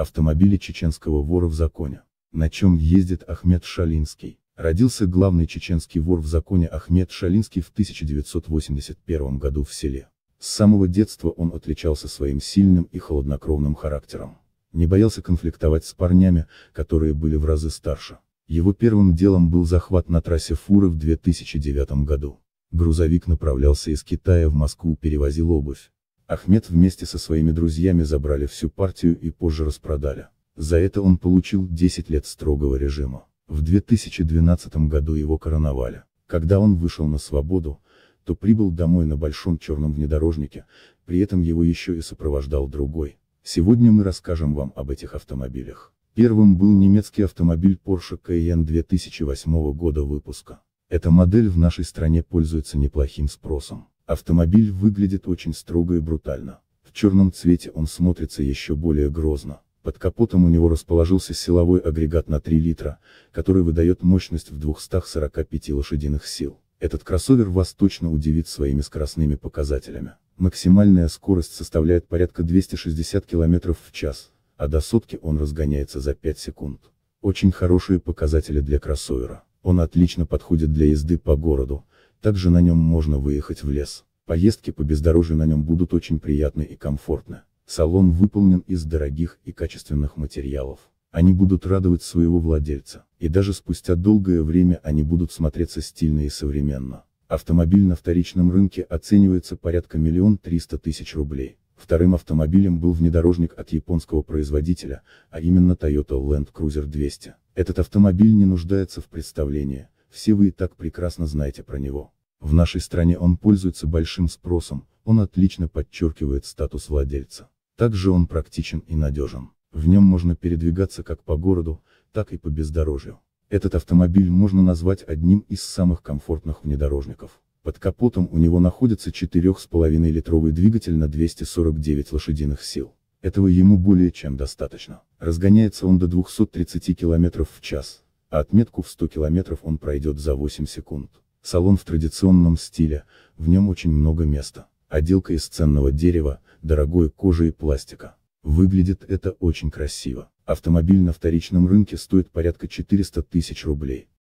автомобиле чеченского вора в законе, на чем ездит Ахмед Шалинский. Родился главный чеченский вор в законе Ахмед Шалинский в 1981 году в селе. С самого детства он отличался своим сильным и холоднокровным характером. Не боялся конфликтовать с парнями, которые были в разы старше. Его первым делом был захват на трассе фуры в 2009 году. Грузовик направлялся из Китая в Москву, перевозил обувь, Ахмед вместе со своими друзьями забрали всю партию и позже распродали. За это он получил 10 лет строгого режима. В 2012 году его короновали. Когда он вышел на свободу, то прибыл домой на большом черном внедорожнике, при этом его еще и сопровождал другой. Сегодня мы расскажем вам об этих автомобилях. Первым был немецкий автомобиль Porsche Cayenne 2008 года выпуска. Эта модель в нашей стране пользуется неплохим спросом. Автомобиль выглядит очень строго и брутально. В черном цвете он смотрится еще более грозно. Под капотом у него расположился силовой агрегат на 3 литра, который выдает мощность в 245 лошадиных сил. Этот кроссовер вас точно удивит своими скоростными показателями. Максимальная скорость составляет порядка 260 км в час, а до сотки он разгоняется за 5 секунд. Очень хорошие показатели для кроссовера. Он отлично подходит для езды по городу, также на нем можно выехать в лес. Поездки по бездорожью на нем будут очень приятны и комфортны. Салон выполнен из дорогих и качественных материалов. Они будут радовать своего владельца, и даже спустя долгое время они будут смотреться стильно и современно. Автомобиль на вторичном рынке оценивается порядка миллион триста тысяч рублей. Вторым автомобилем был внедорожник от японского производителя, а именно Toyota Land Cruiser 200. Этот автомобиль не нуждается в представлении, все вы и так прекрасно знаете про него. В нашей стране он пользуется большим спросом, он отлично подчеркивает статус владельца. Также он практичен и надежен. В нем можно передвигаться как по городу, так и по бездорожью. Этот автомобиль можно назвать одним из самых комфортных внедорожников. Под капотом у него находится 4,5-литровый двигатель на 249 лошадиных сил. Этого ему более чем достаточно. Разгоняется он до 230 км в час, Отметку в 100 километров он пройдет за 8 секунд. Салон в традиционном стиле, в нем очень много места. Отделка из ценного дерева, дорогой кожи и пластика. Выглядит это очень красиво. Автомобиль на вторичном рынке стоит порядка 400 тысяч рублей.